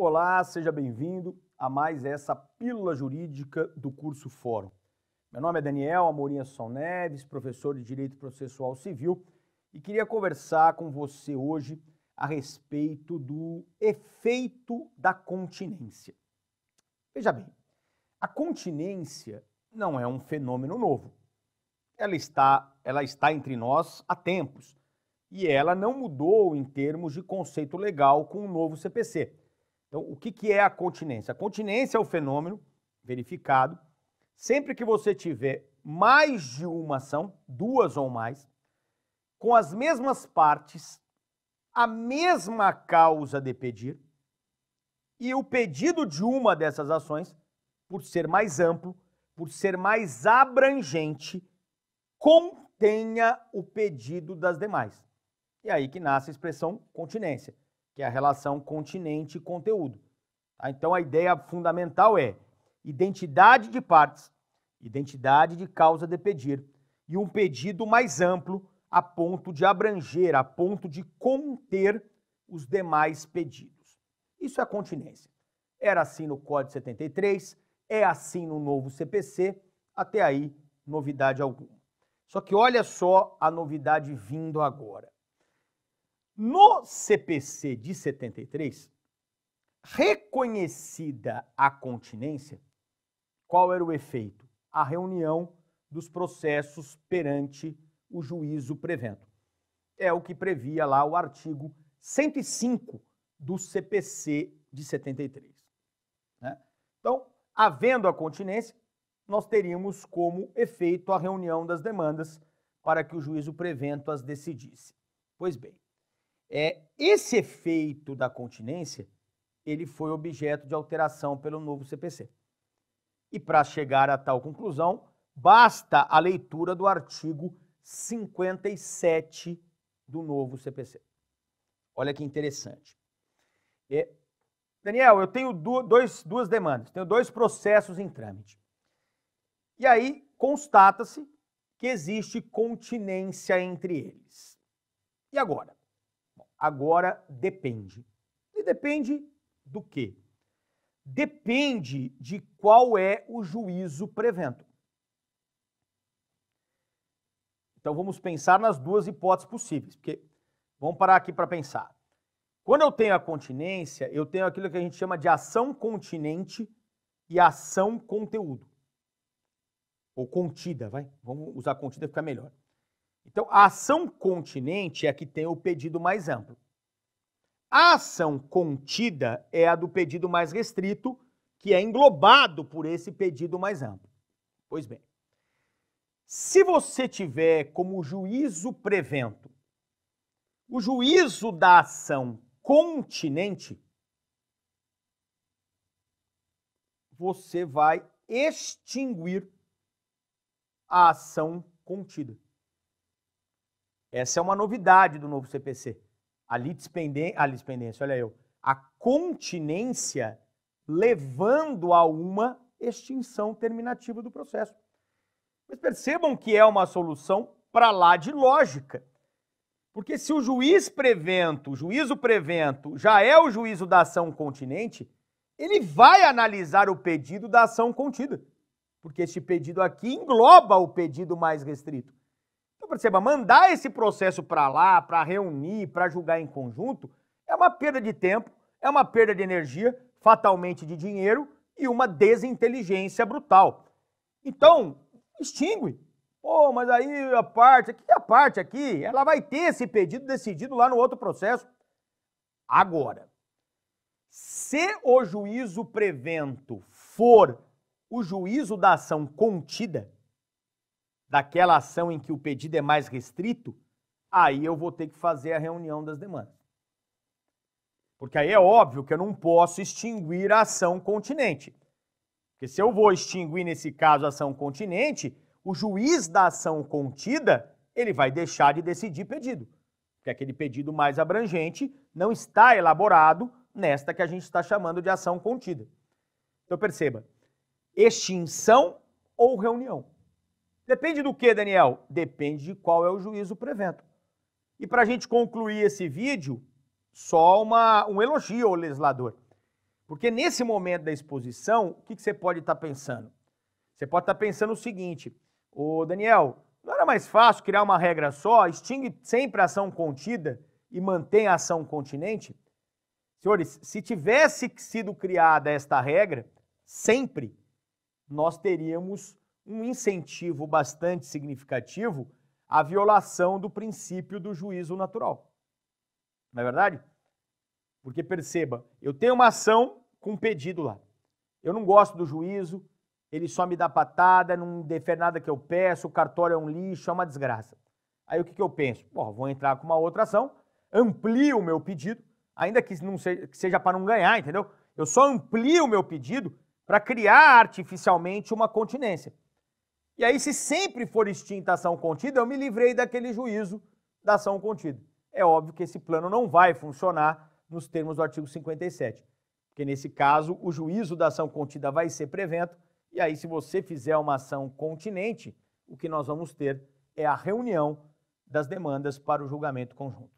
Olá, seja bem-vindo a mais essa pílula jurídica do curso Fórum. Meu nome é Daniel Amorim São Neves, professor de Direito Processual Civil, e queria conversar com você hoje a respeito do efeito da continência. Veja bem, a continência não é um fenômeno novo. Ela está, ela está entre nós há tempos e ela não mudou em termos de conceito legal com o novo CPC então, o que, que é a continência? A continência é o fenômeno verificado sempre que você tiver mais de uma ação, duas ou mais, com as mesmas partes, a mesma causa de pedir, e o pedido de uma dessas ações, por ser mais amplo, por ser mais abrangente, contenha o pedido das demais. E é aí que nasce a expressão continência que é a relação continente-conteúdo. Tá? Então, a ideia fundamental é identidade de partes, identidade de causa de pedir e um pedido mais amplo a ponto de abranger, a ponto de conter os demais pedidos. Isso é continência. Era assim no Código 73, é assim no novo CPC, até aí novidade alguma. Só que olha só a novidade vindo agora. No CPC de 73, reconhecida a continência, qual era o efeito? A reunião dos processos perante o juízo prevento. É o que previa lá o artigo 105 do CPC de 73. Né? Então, havendo a continência, nós teríamos como efeito a reunião das demandas para que o juízo prevento as decidisse. Pois bem, é, esse efeito da continência, ele foi objeto de alteração pelo novo CPC. E para chegar a tal conclusão, basta a leitura do artigo 57 do novo CPC. Olha que interessante. É, Daniel, eu tenho dois, duas demandas, tenho dois processos em trâmite. E aí constata-se que existe continência entre eles. E agora? Agora depende. E depende do quê? Depende de qual é o juízo prevento. Então vamos pensar nas duas hipóteses possíveis, porque vamos parar aqui para pensar. Quando eu tenho a continência, eu tenho aquilo que a gente chama de ação continente e ação conteúdo. Ou contida, vai? Vamos usar contida, fica melhor. Então, a ação continente é a que tem o pedido mais amplo. A ação contida é a do pedido mais restrito, que é englobado por esse pedido mais amplo. Pois bem, se você tiver como juízo prevento o juízo da ação continente, você vai extinguir a ação contida. Essa é uma novidade do novo CPC. A litispendência, a litispendência, olha eu, a continência levando a uma extinção terminativa do processo. Mas percebam que é uma solução para lá de lógica. Porque se o juiz prevento, o juízo prevento, já é o juízo da ação continente, ele vai analisar o pedido da ação contida. Porque este pedido aqui engloba o pedido mais restrito. Então, perceba, mandar esse processo para lá, para reunir, para julgar em conjunto, é uma perda de tempo, é uma perda de energia, fatalmente de dinheiro e uma desinteligência brutal. Então, extingue. Pô, mas aí a parte, aqui a parte aqui, ela vai ter esse pedido decidido lá no outro processo. Agora, se o juízo prevento for o juízo da ação contida, daquela ação em que o pedido é mais restrito, aí eu vou ter que fazer a reunião das demandas. Porque aí é óbvio que eu não posso extinguir a ação continente. Porque se eu vou extinguir, nesse caso, a ação continente, o juiz da ação contida, ele vai deixar de decidir pedido. Porque aquele pedido mais abrangente não está elaborado nesta que a gente está chamando de ação contida. Então perceba, extinção ou reunião. Depende do que, Daniel? Depende de qual é o juízo prevento. E para a gente concluir esse vídeo, só uma, um elogio ao legislador. Porque nesse momento da exposição, o que, que você pode estar tá pensando? Você pode estar tá pensando o seguinte, ô Daniel, não era mais fácil criar uma regra só, extingue sempre a ação contida e mantém a ação continente? Senhores, se tivesse sido criada esta regra, sempre nós teríamos um incentivo bastante significativo à violação do princípio do juízo natural. Não é verdade? Porque perceba, eu tenho uma ação com um pedido lá. Eu não gosto do juízo, ele só me dá patada, não defere nada que eu peço, o cartório é um lixo, é uma desgraça. Aí o que, que eu penso? Bom, vou entrar com uma outra ação, amplio o meu pedido, ainda que, não seja, que seja para não ganhar, entendeu? Eu só amplio o meu pedido para criar artificialmente uma continência. E aí, se sempre for extinta a ação contida, eu me livrei daquele juízo da ação contida. É óbvio que esse plano não vai funcionar nos termos do artigo 57, porque nesse caso o juízo da ação contida vai ser prevento, e aí, se você fizer uma ação continente, o que nós vamos ter é a reunião das demandas para o julgamento conjunto.